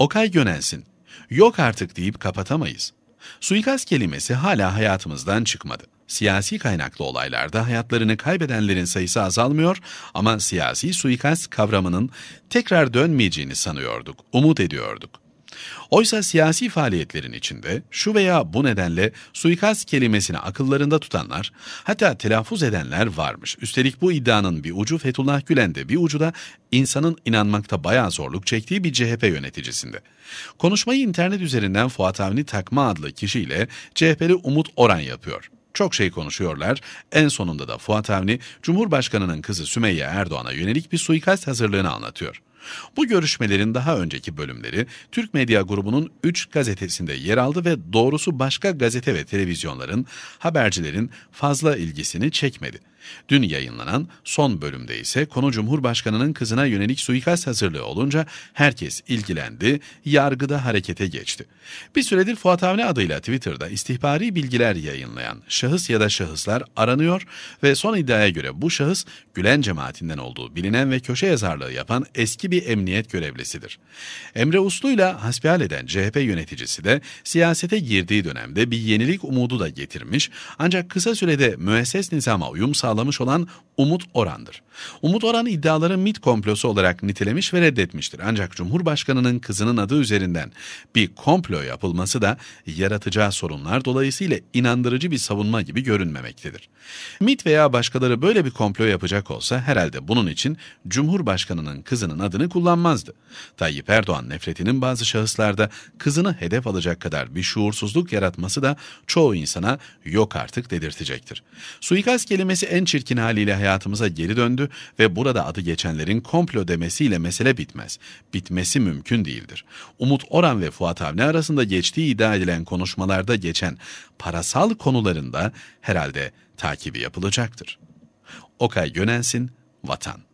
Okay yönelsin. Yok artık deyip kapatamayız. Suikast kelimesi hala hayatımızdan çıkmadı. Siyasi kaynaklı olaylarda hayatlarını kaybedenlerin sayısı azalmıyor ama siyasi suikast kavramının tekrar dönmeyeceğini sanıyorduk, umut ediyorduk. Oysa siyasi faaliyetlerin içinde şu veya bu nedenle suikast kelimesini akıllarında tutanlar, hatta telaffuz edenler varmış. Üstelik bu iddianın bir ucu Fethullah Gülen'de bir ucu da insanın inanmakta bayağı zorluk çektiği bir CHP yöneticisinde. Konuşmayı internet üzerinden Fuat Avni Takma adlı kişiyle CHP'li Umut Oran yapıyor. Çok şey konuşuyorlar. En sonunda da Fuat Avni, Cumhurbaşkanı'nın kızı Sümeyye Erdoğan'a yönelik bir suikast hazırlığını anlatıyor. Bu görüşmelerin daha önceki bölümleri Türk Medya Grubu'nun 3 gazetesinde yer aldı ve doğrusu başka gazete ve televizyonların, habercilerin fazla ilgisini çekmedi. Dün yayınlanan son bölümde ise konu Cumhurbaşkanı'nın kızına yönelik suikast hazırlığı olunca herkes ilgilendi, yargıda harekete geçti. Bir süredir Fuat Avni adıyla Twitter'da istihbari bilgiler yayınlayan şahıs ya da şahıslar aranıyor ve son iddiaya göre bu şahıs Gülen cemaatinden olduğu bilinen ve köşe yazarlığı yapan eski bir emniyet görevlisidir. Emre Uslu'yla hasbihal eden CHP yöneticisi de siyasete girdiği dönemde bir yenilik umudu da getirmiş ancak kısa sürede müesses nizama uyum sağlamıştır sağlamış olan Umut Oran'dır. Umut Oran iddiaları MIT komplosu olarak nitelemiş ve reddetmiştir. Ancak Cumhurbaşkanı'nın kızının adı üzerinden bir komplo yapılması da yaratacağı sorunlar dolayısıyla inandırıcı bir savunma gibi görünmemektedir. MIT veya başkaları böyle bir komplo yapacak olsa herhalde bunun için Cumhurbaşkanı'nın kızının adını kullanmazdı. Tayyip Erdoğan nefretinin bazı şahıslarda kızını hedef alacak kadar bir şuursuzluk yaratması da çoğu insana yok artık dedirtecektir. Suikast kelimesi en en çirkin haliyle hayatımıza geri döndü ve burada adı geçenlerin komplo demesiyle mesele bitmez. Bitmesi mümkün değildir. Umut Oran ve Fuat Avni arasında geçtiği iddia edilen konuşmalarda geçen parasal konularında herhalde takibi yapılacaktır. Okay Gönensin, Vatan